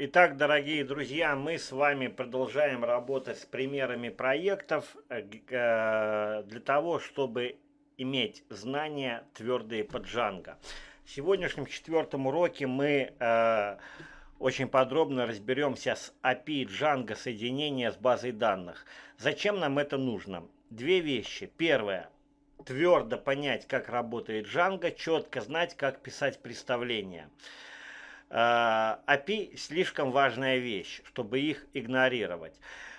Итак, дорогие друзья, мы с вами продолжаем работать с примерами проектов э, э, для того, чтобы иметь знания твердые под Джанго. В сегодняшнем четвертом уроке мы э, очень подробно разберемся с API Django соединения с базой данных. Зачем нам это нужно? Две вещи. Первое твердо понять, как работает Django, четко знать, как писать представления. Э, API слишком важная вещь, чтобы их игнорировать.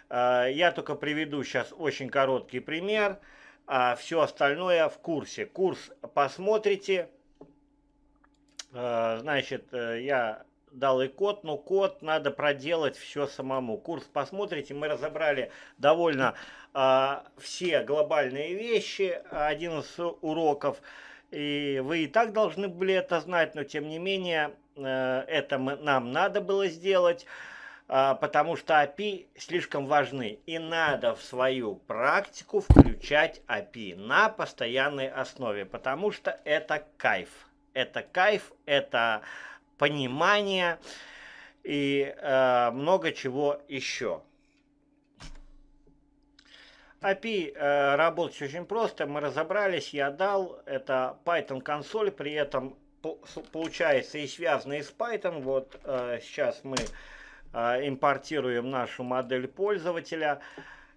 Э, я только приведу сейчас очень короткий пример, а все остальное в курсе. Курс посмотрите. Э, значит, я дал и код, но код надо проделать все самому. Курс посмотрите, мы разобрали довольно все глобальные вещи, один из уроков. И вы и так должны были это знать, но тем не менее Э, это мы, нам надо было сделать, а, потому что API слишком важны. И надо в свою практику включать API на постоянной основе, потому что это кайф. Это кайф, это понимание и э, много чего еще. API э, работать очень просто, мы разобрались, я дал, это Python консоль, при этом получается и связанные с Python. Вот э, сейчас мы э, импортируем нашу модель пользователя,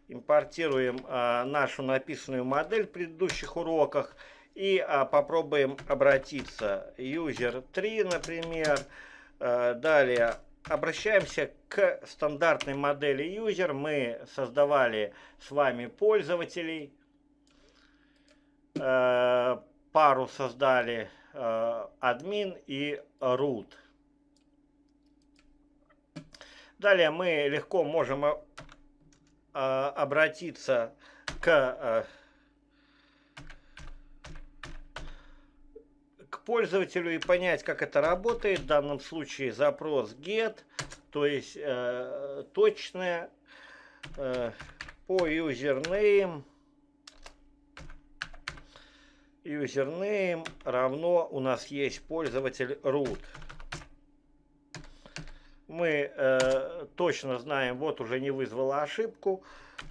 импортируем э, нашу написанную модель в предыдущих уроках и попробуем обратиться. User 3, например. Далее обращаемся к стандартной модели user. Мы создавали с вами пользователей. Пару создали Э, админ и root. Далее мы легко можем э, обратиться к, э, к пользователю и понять, как это работает. В данном случае запрос get, то есть точное э, по username username равно у нас есть пользователь root. Мы э, точно знаем, вот уже не вызвала ошибку.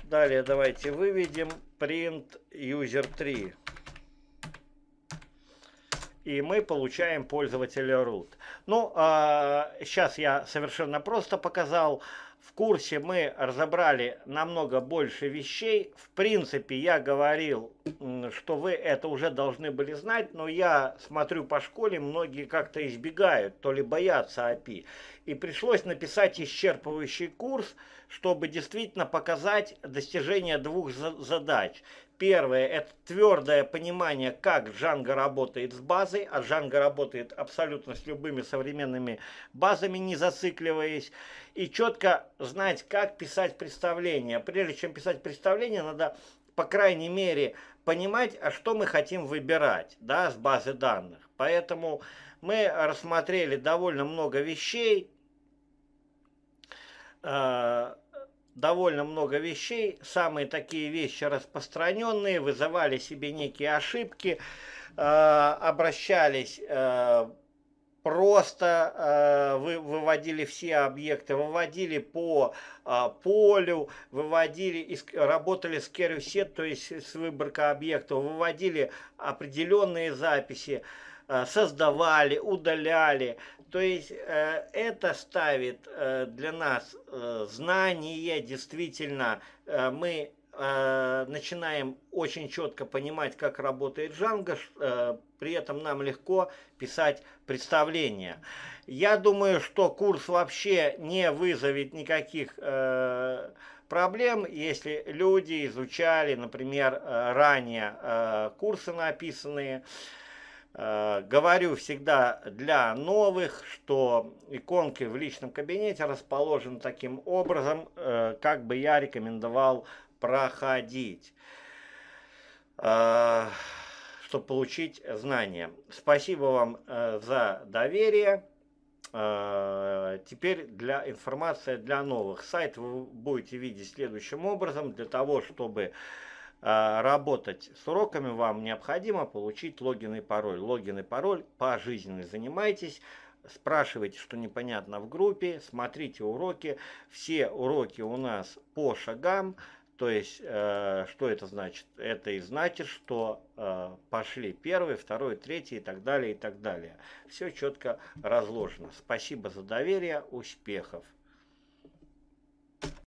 Далее давайте выведем print user 3. И мы получаем пользователя root. Ну, э, сейчас я совершенно просто показал, в курсе мы разобрали намного больше вещей. В принципе, я говорил, что вы это уже должны были знать, но я смотрю по школе, многие как-то избегают, то ли боятся API. А И пришлось написать исчерпывающий курс, чтобы действительно показать достижение двух задач. Первое – это твердое понимание, как Django работает с базой, а Django работает абсолютно с любыми современными базами, не зацикливаясь, и четко знать, как писать представление. Прежде чем писать представление, надо, по крайней мере, понимать, а что мы хотим выбирать да, с базы данных. Поэтому мы рассмотрели довольно много вещей, а, довольно много вещей. Самые такие вещи распространенные, вызывали себе некие ошибки, э, обращались э, просто, э, вы, выводили все объекты, выводили по э, полю, выводили, из, работали с керюсет, то есть с выборка объектов, выводили определенные записи. Э, Э, создавали, удаляли. То есть э, это ставит э, для нас знание, действительно, мы начинаем очень четко понимать, как работает Джанго, при этом нам легко писать представления. Я думаю, что курс вообще не вызовет никаких проблем, если люди изучали, например, ранее курсы написанные, Э, говорю всегда для новых, что иконки в личном кабинете расположены таким образом, э, как бы я рекомендовал проходить, э, чтобы получить знания. Спасибо вам за доверие. Теперь для информация для новых. Сайт вы будете видеть следующим образом. Для того, чтобы а, работать с уроками, вам необходимо получить логин и пароль. Логин и пароль пожизненно занимайтесь, спрашивайте, что непонятно в группе, смотрите уроки. Все уроки у нас по шагам, то есть э, что это значит? Это и значит, что э, пошли первый, второй, третий и так далее, и так далее. Все четко разложено. Спасибо за доверие, успехов!